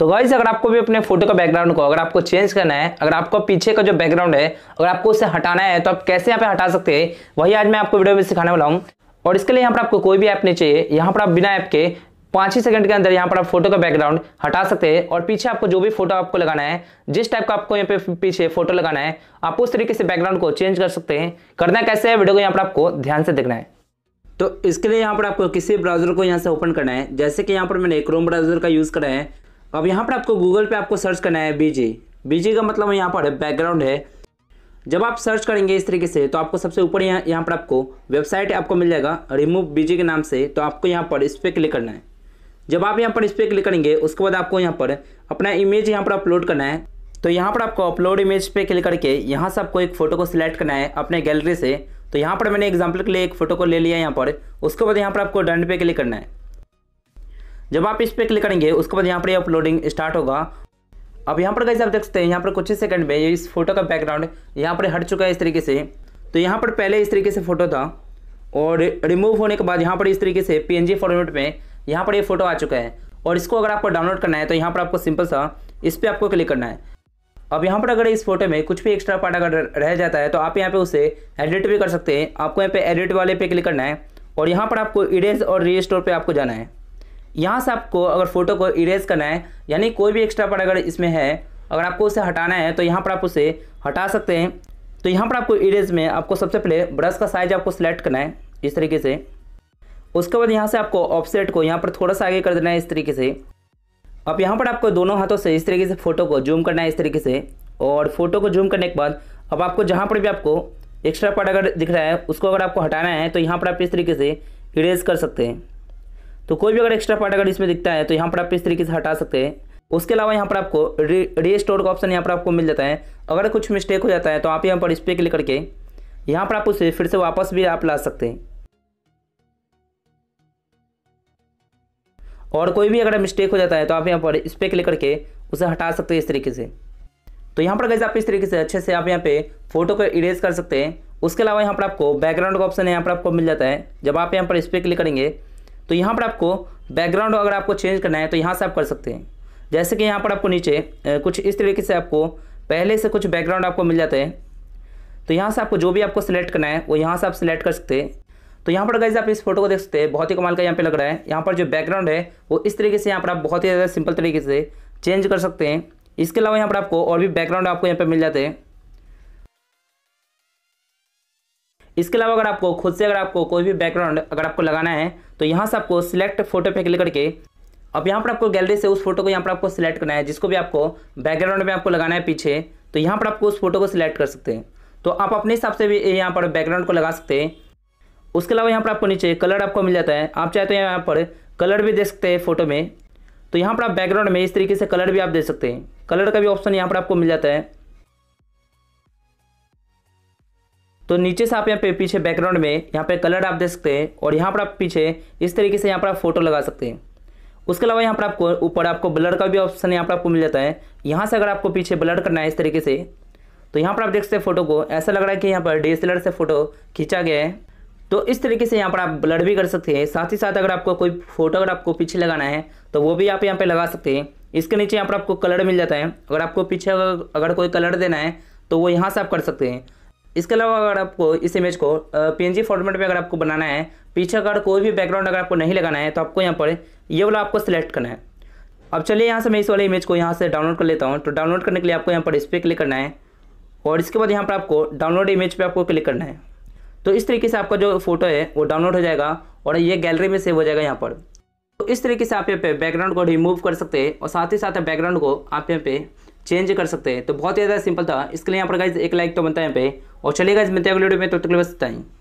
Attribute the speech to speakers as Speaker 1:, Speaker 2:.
Speaker 1: तो गाइज अगर आपको भी अपने फोटो का बैकग्राउंड को अगर आपको चेंज करना है अगर आपको पीछे का जो बैकग्राउंड है अगर आपको उसे हटाना है तो आप कैसे यहाँ पे हटा सकते हैं वही आज मैं आपको वीडियो में सिखाने वाला हूँ और इसके लिए यहाँ पर आपको कोई भी ऐप नहीं चाहिए यहाँ पर आप बिना ऐप के पाँच ही सेकंड के अंदर यहाँ पर आप फोटो का बैकग्राउंड हटा सकते हैं और पीछे आपको जो भी फोटो आपको लगाना है जिस टाइप का आपको यहाँ पे पीछे फोटो लगाना है आप उस तरीके से बैकग्राउंड को चेंज कर सकते हैं करना कैसे है वीडियो को यहाँ पर आपको ध्यान से देखना है तो इसके लिए यहाँ पर आपको किसी ब्राउजर को यहाँ से ओपन करना है जैसे कि यहाँ पर मैंने क्रोम ब्राउजर का यूज़ करा है अब यहाँ पर आपको गूगल पे आपको सर्च करना है बीजे बीजे का मतलब यहाँ पर बैकग्राउंड है जब आप सर्च करेंगे इस तरीके से तो आपको सबसे ऊपर यहाँ यहाँ पर आपको वेबसाइट आपको मिल जाएगा रिमूव बीजे के नाम से तो आपको यहाँ पर इस पर क्लिक करना है जब आप यहाँ पर इस पर क्लिक करेंगे उसके बाद आपको यहाँ पर अपना इमेज यहाँ पर अपलोड करना है तो यहाँ पर आपको अपलोड इमेज पे क्लिक करके यहाँ से आपको एक फ़ोटो को सिलेक्ट करना है अपने गैलरी से तो यहाँ पर मैंने एग्जांपल के लिए एक फ़ोटो को ले लिया यहाँ पर उसके बाद यहाँ पर आपको डंड पे क्लिक करना है जब आप इस पर क्लिक करेंगे उसके बाद यहाँ पर अपलोडिंग स्टार्ट होगा अब यहाँ पर कैसे आप देख सकते हैं यहाँ पर कुछ ही सेकंड में इस फोटो का बैकग्राउंड यहाँ पर हट चुका है इस तरीके से तो यहाँ पर पहले इस तरीके से फ़ोटो था और रिमूव होने के बाद यहाँ पर इस तरीके से पी फॉर्मेट में यहाँ पर ये यह फ़ोटो आ चुका है और इसको अगर आपको डाउनलोड करना है तो यहाँ पर आपको सिंपल सा इस पर आपको क्लिक करना है अब यहाँ पर अगर इस फोटो में कुछ भी एक्स्ट्रा पार्ट अगर रह जाता है तो आप यहाँ पे उसे एडिट भी कर सकते हैं आपको यहाँ पे एडिट वाले पे क्लिक करना है और यहाँ पर आपको इरेज और रीस्टोर पे आपको जाना है यहाँ से आपको अगर फोटो को इरेज करना है यानी कोई भी एक्स्ट्रा पार्ट अगर इसमें है अगर आपको उसे हटाना है तो यहाँ पर आप उसे हटा सकते हैं तो यहाँ पर आपको इरेज में आपको सबसे पहले ब्रश का साइज आपको सेलेक्ट करना है इस तरीके से उसके बाद यहाँ से आपको ऑफसेट को यहाँ पर थोड़ा सा आगे कर देना है इस तरीके से अब यहाँ पर आपको दोनों हाथों से इस तरीके से फ़ोटो को जूम करना है इस तरीके से और फोटो को जूम करने के बाद अब आपको जहाँ पर भी आपको एक्स्ट्रा पार्ट अगर दिख रहा है उसको अगर आपको हटाना है तो यहाँ पर आप इस तरीके से इरेज कर सकते हैं तो कोई भी अगर एक्स्ट्रा पार्ट अगर इसमें दिखता है तो यहाँ पर आप इस तरीके से हटा सकते हैं उसके अलावा यहाँ पर आपको री रीस्टोर का ऑप्शन यहाँ पर आपको मिल जाता है अगर कुछ मिस्टेक हो जाता है तो आप यहाँ पर इस पर क्लिक करके यहाँ पर आप उसे फिर से वापस भी आप ला सकते हैं और कोई भी अगर मिस्टेक हो जाता है तो आप यहाँ पर इस पर क्लिक करके उसे हटा सकते हैं इस तरीके से तो यहाँ पर कैसे आप इस तरीके से अच्छे से आप यहाँ पे फोटो को इरेज कर सकते हैं उसके अलावा यहाँ पर आपको बैकग्राउंड का ऑप्शन यहाँ पर आपको मिल जाता है जब आप यहाँ पर इस पर क्लिक करेंगे तो यहाँ पर आपको बैकग्राउंड अगर आपको चेंज करना है तो यहाँ से आप कर सकते हैं जैसे कि यहाँ पर आपको नीचे कुछ इस तरीके से आपको पहले से कुछ बैकग्राउंड आपको मिल जाते हैं तो यहाँ से आपको जो भी आपको सिलेक्ट करना है वो यहाँ से आप सिलेक्ट कर सकते हैं तो यहाँ पर गाइज आप इस फोटो को देख सकते हैं बहुत ही कमाल का यहाँ पे लग रहा है यहाँ पर जो बैकग्राउंड है वो इस तरीके से यहाँ पर आप बहुत ही ज़्यादा सिंपल तरीके से चेंज कर सकते हैं इसके अलावा यहाँ पर आपको और भी बैकग्राउंड आपको यहाँ पर मिल जाते हैं इसके अलावा अगर आपको खुद से अगर आपको कोई भी बैकग्राउंड अगर आपको लगाना है तो यहाँ से आपको सिलेक्ट फोटो पे क्लिक करके अब यहाँ पर आपको गैलरी से उस फोटो को यहाँ पर आपको सिलेक्ट करना है जिसको भी आपको बैकग्राउंड में आपको लगाना है पीछे तो यहाँ पर आपको उस फोटो को सिलेक्ट कर सकते हैं तो आप अपने हिसाब से भी यहाँ पर बैकग्राउंड को लगा सकते हैं उसके अलावा यहाँ पर आपको नीचे कलर आपको मिल जाता है आप चाहे तो यहाँ पर कलर भी दे सकते हैं फोटो में तो यहाँ पर आप बैकग्राउंड में इस तरीके से कलर भी आप दे सकते हैं कलर का भी ऑप्शन यहाँ पर आपको मिल जाता है तो नीचे से आप यहाँ पे पीछे बैकग्राउंड में यहाँ पे कलर आप दे सकते हैं और यहाँ पर आप पीछे इस तरीके से यहाँ पर आप फोटो लगा सकते हैं उसके अलावा यहाँ पर आपको ऊपर आपको ब्लड का भी ऑप्शन यहाँ पर आपको मिल जाता है यहाँ से अगर आपको पीछे ब्लड करना है इस तरीके से तो यहाँ पर आप देख सकते हैं फोटो को ऐसा लग रहा है कि यहाँ पर डी से फोटो खींचा गया है तो इस तरीके से यहाँ पर आप ब्लड भी कर सकते हैं साथ ही साथ अगर आपको कोई फोटो अगर आपको पीछे लगाना है तो वो भी आप यहाँ पर लगा सकते हैं इसके नीचे यहाँ पर आपको कलर मिल जाता है अगर आपको पीछे अगर कोई कलर देना है तो वो यहाँ से आप कर सकते हैं इसके अलावा अगर आपको इस इमेज को पी फॉर्मेट में अगर आपको बनाना है पीछे अगर कोई भी बैकग्राउंड अगर आपको नहीं लगाना है तो आपको यहाँ पर ये वाला आपको सिलेक्ट करना है अब चलिए यहाँ से मैं इस वाले इमेज को यहाँ से डाउनलोड कर लेता हूँ तो डाउनलोड करने के लिए आपको यहाँ पर इस पर क्लिक करना है और इसके बाद यहाँ पर आपको डाउनलोड इमेज पर आपको क्लिक करना है तो इस तरीके से आपका जो फोटो है वो डाउनलोड हो जाएगा और ये गैलरी में सेव हो जाएगा यहाँ पर तो इस तरीके से आप यहाँ पे बैकग्राउंड को रिमूव कर सकते हैं और साथ ही साथ बैकग्राउंड को आप यहाँ पे चेंज कर सकते हैं तो बहुत ही ज़्यादा सिंपल था इसके लिए यहाँ पर गाइज एक लाइक तो बनता है यहाँ पे और चलिए गाइज मिलते हैं अगले वीडियो में तो तक बस बताएं